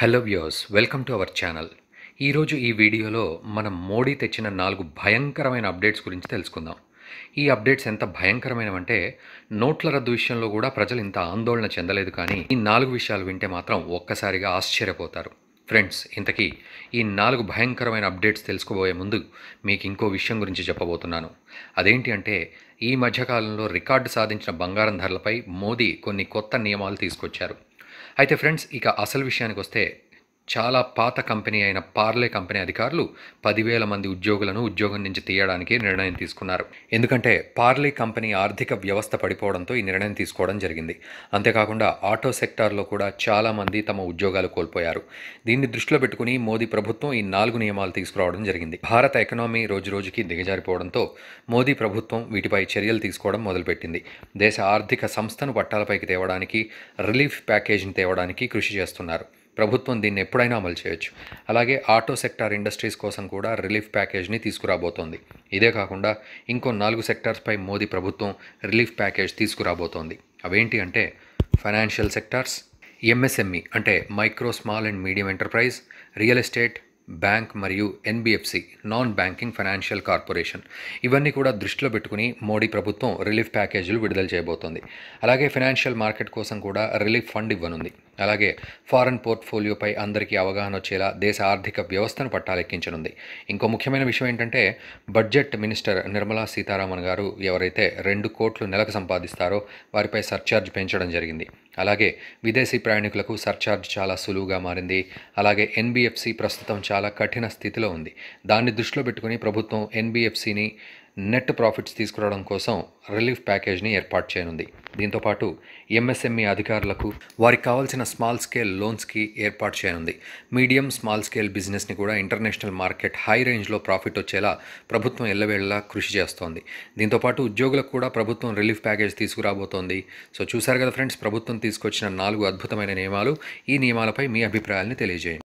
hello views welcome to our channel ఈరోజు ఈ వీడియోలో మనం మోడీ తెచ్చిన నాలుగు భయంకరమైన అప్డేట్స్ గురించి తెలుసుకుందాం ఈ అప్డేట్స్ ఎంత భయంకరమైనవంటే నోట్ల రద్దు విషయంలో కూడా ప్రజలు ఇంత ఆందోళన చెందలేదు కానీ ఈ నాలుగు విషయాలు వింటే మాత్రం ఒక్కసారిగా ఆశ్చర్యపోతారు ఫ్రెండ్స్ ఇంతకీ ఈ నాలుగు భయంకరమైన అప్డేట్స్ తెలుసుకోబోయే ముందు మీకు ఇంకో విషయం గురించి చెప్పబోతున్నాను అదేంటి అంటే ఈ మధ్యకాలంలో రికార్డు సాధించిన బంగారం ధరలపై మోదీ కొన్ని కొత్త నియమాలు తీసుకొచ్చారు అయితే ఫ్రెండ్స్ ఇక అసలు విషయానికి వస్తే చాలా పాత కంపెనీ అయిన పార్లే కంపెనీ అధికారులు పదివేల మంది ఉద్యోగులను ఉద్యోగం నుంచి తీయడానికి నిర్ణయం తీసుకున్నారు ఎందుకంటే పార్లే కంపెనీ ఆర్థిక వ్యవస్థ పడిపోవడంతో ఈ నిర్ణయం తీసుకోవడం జరిగింది అంతేకాకుండా ఆటో సెక్టార్లో కూడా చాలామంది తమ ఉద్యోగాలు కోల్పోయారు దీన్ని దృష్టిలో పెట్టుకుని మోదీ ప్రభుత్వం ఈ నాలుగు నియమాలు తీసుకురావడం జరిగింది భారత ఎకనామీ రోజుకి దిగజారిపోవడంతో మోదీ ప్రభుత్వం వీటిపై చర్యలు తీసుకోవడం మొదలుపెట్టింది దేశ ఆర్థిక సంస్థను పట్టాలపైకి తేవడానికి రిలీఫ్ ప్యాకేజీని తేవడానికి కృషి చేస్తున్నారు ప్రభుత్వం దీన్ని ఎప్పుడైనా అమలు చేయొచ్చు అలాగే ఆటో సెక్టార్ ఇండస్ట్రీస్ కోసం కూడా రిలీఫ్ ప్యాకేజ్ని తీసుకురాబోతోంది ఇదే కాకుండా ఇంకో నాలుగు సెక్టార్స్పై మోదీ ప్రభుత్వం రిలీఫ్ ప్యాకేజ్ తీసుకురాబోతోంది అవేంటి అంటే ఫైనాన్షియల్ సెక్టార్స్ ఎంఎస్ఎంఈ అంటే micro small and medium enterprise real estate bank మరియు NBFC non banking financial corporation ఇవన్నీ కూడా దృష్టిలో పెట్టుకుని మోడీ ప్రభుత్వం రిలీఫ్ ప్యాకేజీలు విడుదల చేయబోతోంది అలాగే ఫైనాన్షియల్ మార్కెట్ కోసం కూడా రిలీఫ్ ఫండ్ ఇవ్వనుంది అలాగే ఫారెన్ పోర్ట్ఫోలియోపై అందరికీ అవగాహన వచ్చేలా దేశ ఆర్థిక వ్యవస్థను పట్టాలెక్కించనుంది ఇంకో ముఖ్యమైన విషయం ఏంటంటే బడ్జెట్ మినిస్టర్ నిర్మలా సీతారామన్ గారు ఎవరైతే రెండు కోట్లు నెలకు సంపాదిస్తారో వారిపై సర్ఛార్జ్ పెంచడం జరిగింది అలాగే విదేశీ ప్రయాణికులకు సర్ఛార్జ్ చాలా సులువుగా మారింది అలాగే ఎన్బిఎఫ్సి ప్రస్తుతం చాలా కఠిన స్థితిలో ఉంది దాన్ని దృష్టిలో పెట్టుకుని ప్రభుత్వం ఎన్బిఎఫ్సిని నెట్ ప్రాఫిట్స్ తీసుకురావడం కోసం రిలీఫ్ ప్యాకేజ్ని ఏర్పాటు చేయనుంది దీంతోపాటు ఎంఎస్ఎంఈ అధికారులకు వారికి కావాల్సిన స్మాల్ స్కేల్ లోన్స్కి ఏర్పాటు చేయనుంది మీడియం స్మాల్ స్కేల్ బిజినెస్ని కూడా ఇంటర్నేషనల్ మార్కెట్ హై రేంజ్లో ప్రాఫిట్ వచ్చేలా ప్రభుత్వం ఎల్లవేళలా కృషి చేస్తోంది దీంతోపాటు ఉద్యోగులకు కూడా ప్రభుత్వం రిలీఫ్ ప్యాకేజ్ తీసుకురాబోతోంది సో చూశారు కదా ఫ్రెండ్స్ ప్రభుత్వం తీసుకొచ్చిన నాలుగు అద్భుతమైన నియమాలు ఈ నియమాలపై మీ అభిప్రాయాల్ని తెలియజేయండి